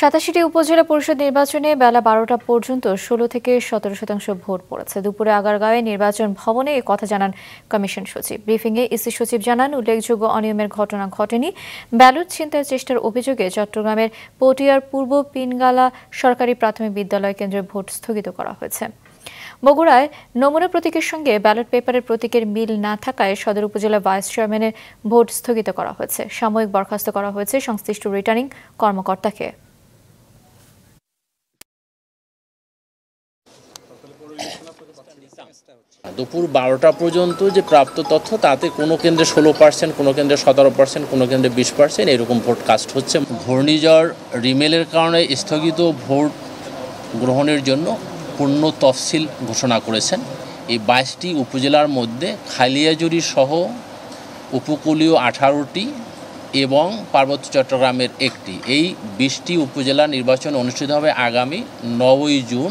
সাতাশিটি উপজেলা পরিষদ নির্বাচনে বেলা বারোটা পর্যন্ত ষোলো থেকে সতেরো শতাংশ ভোট পড়েছে দুপুরে আগারগাঁওয়ে নির্বাচন ভবনে এ কথা জানান কমিশন সচিব ব্রিফিংয়ে ইসি সচিব জানান উল্লেখযোগ্য অনিয়মের ঘটনা ঘটেনি ব্যালট ছিনতাই চেষ্টার অভিযোগে চট্টগ্রামের পটিয়ার পূর্ব পিনগালা সরকারি প্রাথমিক বিদ্যালয় কেন্দ্রে ভোট স্থগিত করা হয়েছে বগুড়ায় নমুনা প্রতীকের সঙ্গে ব্যালট পেপারের প্রতীকের মিল না থাকায় সদর উপজেলা ভাইস চেয়ারম্যানের ভোট স্থগিত করা হয়েছে সাময়িক বরখাস্ত করা হয়েছে সংশ্লিষ্ট রিটার্নিং কর্মকর্তাকে দুপুর বারোটা পর্যন্ত যে প্রাপ্ত তথ্য তাতে কোনো কেন্দ্রে ষোলো পার্সেন্ট কোনো কেন্দ্রে সতেরো পার্সেন্ট কোনো কেন্দ্রে বিশ পার্সেন্ট এরকম ভোট কাস্ট হচ্ছে ঘূর্ণিঝড় রিমেলের কারণে স্থগিত ভোট গ্রহণের জন্য পূর্ণ তফসিল ঘোষণা করেছেন এই বাইশটি উপজেলার মধ্যে খালিয়াজুরি সহ উপকূলীয় আঠারোটি এবং পার্বত্য চট্টগ্রামের একটি এই বিশটি উপজেলা নির্বাচন অনুষ্ঠিত হবে আগামী নবই জুন